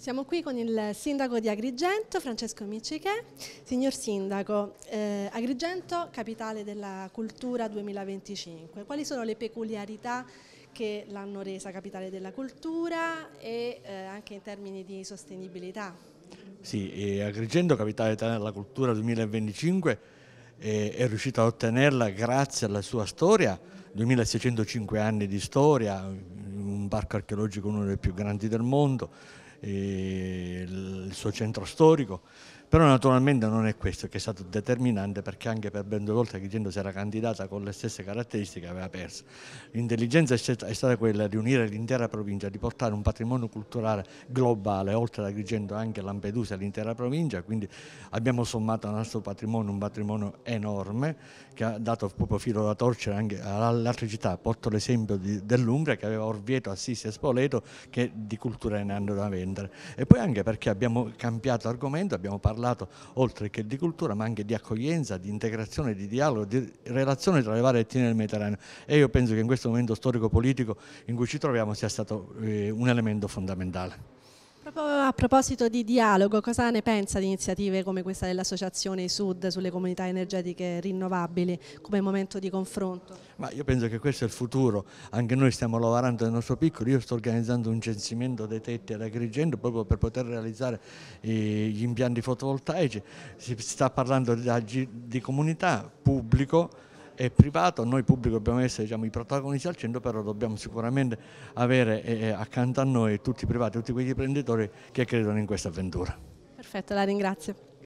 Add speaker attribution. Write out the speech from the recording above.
Speaker 1: Siamo qui con il sindaco di Agrigento, Francesco Miccichè. Signor sindaco, eh, Agrigento, capitale della cultura 2025, quali sono le peculiarità che l'hanno resa capitale della cultura e eh, anche in termini di sostenibilità?
Speaker 2: Sì, Agrigento, capitale della cultura 2025, è riuscita a ottenerla grazie alla sua storia, 2605 anni di storia, un parco archeologico uno dei più grandi del mondo, eh, il suo centro storico, però naturalmente non è questo che è stato determinante perché anche per ben due volte Chiriendo si era candidata con le stesse caratteristiche aveva perso. L'intelligenza è stata quella di unire l'intera provincia, di portare un patrimonio culturale globale, oltre ad Agrigento anche Lampedusa e l'intera provincia, quindi abbiamo sommato al nostro patrimonio un patrimonio enorme che ha dato proprio filo da torcere anche alle altre città. Porto l'esempio dell'Umbria che aveva Orvieto, Assisi e Spoleto che di cultura ne hanno da vendere. E poi anche perché abbiamo cambiato argomento, abbiamo parlato parlato, oltre che di cultura, ma anche di accoglienza, di integrazione, di dialogo, di relazione tra le varie etnie del Mediterraneo. E io penso che in questo momento storico-politico in cui ci troviamo sia stato eh, un elemento fondamentale. Proprio
Speaker 1: a proposito di dialogo, cosa ne pensa di iniziative come questa dell'Associazione Sud sulle comunità energetiche rinnovabili come momento di confronto?
Speaker 2: Ma io penso che questo è il futuro, anche noi stiamo lavorando nel nostro piccolo, io sto organizzando un censimento dei tetti ad Agrigento proprio per poter realizzare eh, gli impianti fotovoltaici, si sta parlando di comunità, pubblico, e privato, noi pubblico dobbiamo essere diciamo, i protagonisti al centro, però dobbiamo sicuramente avere eh, eh, accanto a noi tutti i privati, tutti quegli imprenditori che credono in questa avventura.
Speaker 1: Perfetto, la ringrazio.